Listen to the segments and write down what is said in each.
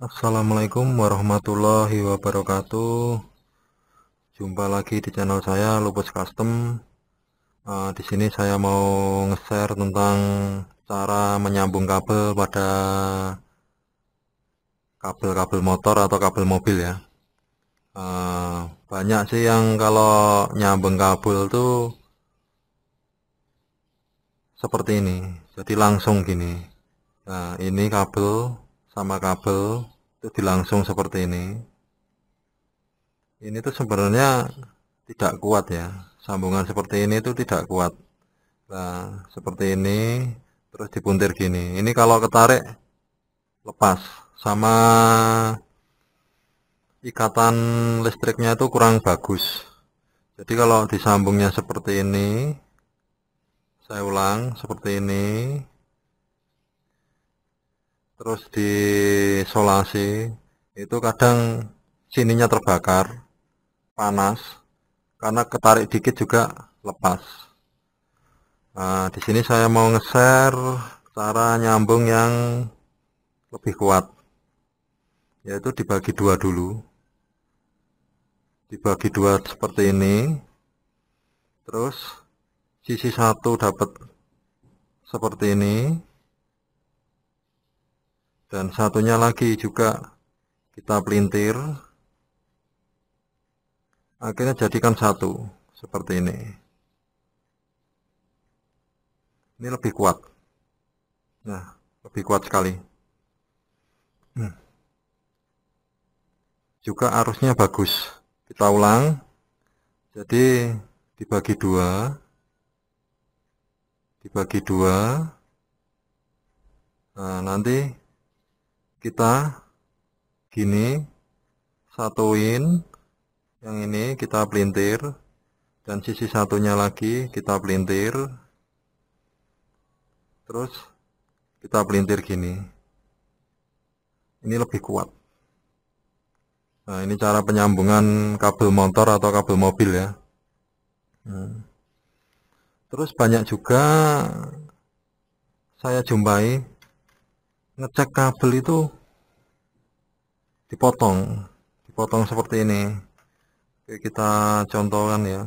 Assalamualaikum warahmatullahi wabarakatuh. Jumpa lagi di channel saya Lupus Custom. Uh, di sini saya mau nge-share tentang cara menyambung kabel pada kabel-kabel motor atau kabel mobil ya. Uh, banyak sih yang kalau nyambung kabel tuh seperti ini. Jadi langsung gini. Nah, ini kabel sama kabel itu dilangsung seperti ini ini tuh sebenarnya tidak kuat ya sambungan seperti ini itu tidak kuat nah seperti ini terus dipuntir gini ini kalau ketarik lepas sama ikatan listriknya itu kurang bagus jadi kalau disambungnya seperti ini saya ulang seperti ini terus di diisolasi itu kadang sininya terbakar panas karena ketarik dikit juga lepas nah, di sini saya mau nge-share cara nyambung yang lebih kuat yaitu dibagi dua dulu dibagi dua seperti ini terus sisi satu dapat seperti ini dan satunya lagi juga kita pelintir akhirnya jadikan satu seperti ini ini lebih kuat nah lebih kuat sekali hmm. juga arusnya bagus kita ulang jadi dibagi dua dibagi dua nah, nanti kita gini satuin yang ini kita pelintir dan sisi satunya lagi kita pelintir terus kita pelintir gini ini lebih kuat nah ini cara penyambungan kabel motor atau kabel mobil ya hmm. terus banyak juga saya jumpai ngecek kabel itu dipotong dipotong seperti ini Oke, kita contohkan ya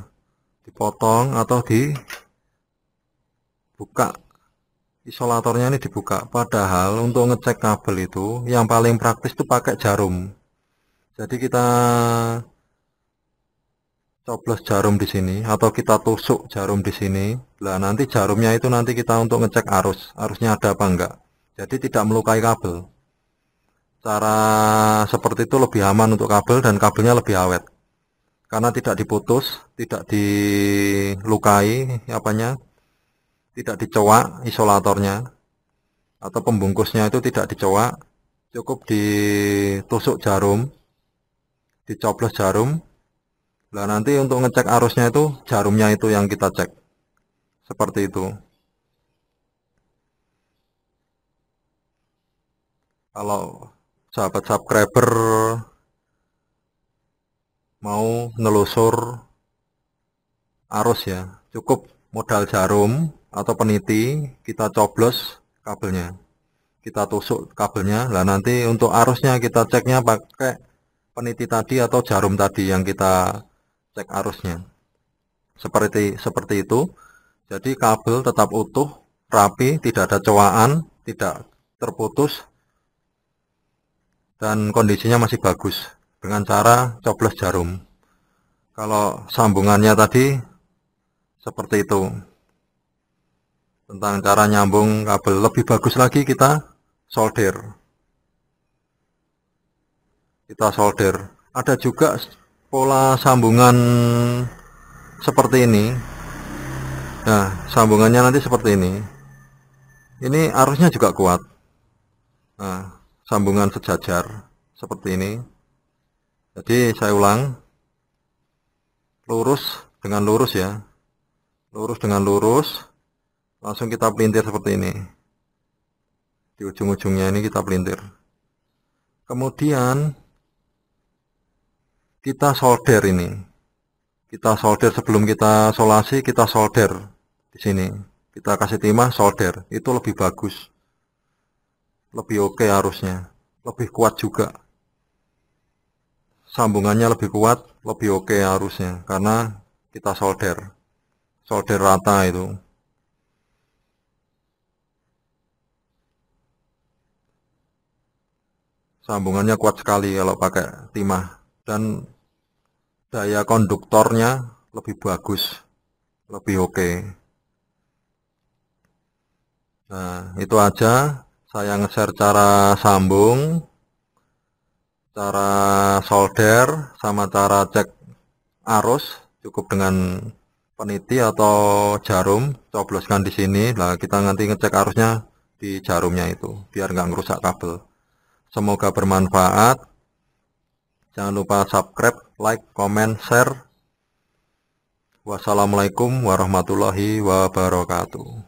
dipotong atau dibuka isolatornya ini dibuka padahal untuk ngecek kabel itu yang paling praktis itu pakai jarum jadi kita coblos jarum di sini atau kita tusuk jarum di sini. Nah, nanti jarumnya itu nanti kita untuk ngecek arus, arusnya ada apa enggak jadi tidak melukai kabel cara seperti itu lebih aman untuk kabel dan kabelnya lebih awet karena tidak diputus tidak dilukai apanya tidak dicoak isolatornya atau pembungkusnya itu tidak dicoak cukup ditusuk jarum dicoblos jarum Nah nanti untuk ngecek arusnya itu jarumnya itu yang kita cek. Seperti itu. kalau sahabat subscriber mau nelusur arus ya cukup modal jarum atau peniti kita coblos kabelnya kita tusuk kabelnya lah nanti untuk arusnya kita ceknya pakai peniti tadi atau jarum tadi yang kita cek arusnya seperti seperti itu jadi kabel tetap utuh rapi tidak ada coaan tidak terputus dan kondisinya masih bagus dengan cara coblos jarum kalau sambungannya tadi seperti itu tentang cara nyambung kabel lebih bagus lagi kita solder kita solder ada juga pola sambungan seperti ini nah sambungannya nanti seperti ini ini arusnya juga kuat nah sambungan sejajar seperti ini. Jadi saya ulang, lurus dengan lurus ya, lurus dengan lurus, langsung kita pelintir seperti ini. Di ujung-ujungnya ini kita pelintir. Kemudian kita solder ini. Kita solder sebelum kita solasi, kita solder di sini. Kita kasih timah solder, itu lebih bagus lebih oke okay harusnya lebih kuat juga sambungannya lebih kuat lebih oke okay harusnya karena kita solder solder rata itu sambungannya kuat sekali kalau pakai timah dan daya konduktornya lebih bagus lebih oke okay. nah itu aja saya nge-share cara sambung cara solder sama cara cek arus cukup dengan peniti atau jarum cobloskan di sini lah kita nanti ngecek arusnya di jarumnya itu biar nggak ngerusak kabel semoga bermanfaat jangan lupa subscribe like comment share wassalamualaikum warahmatullahi wabarakatuh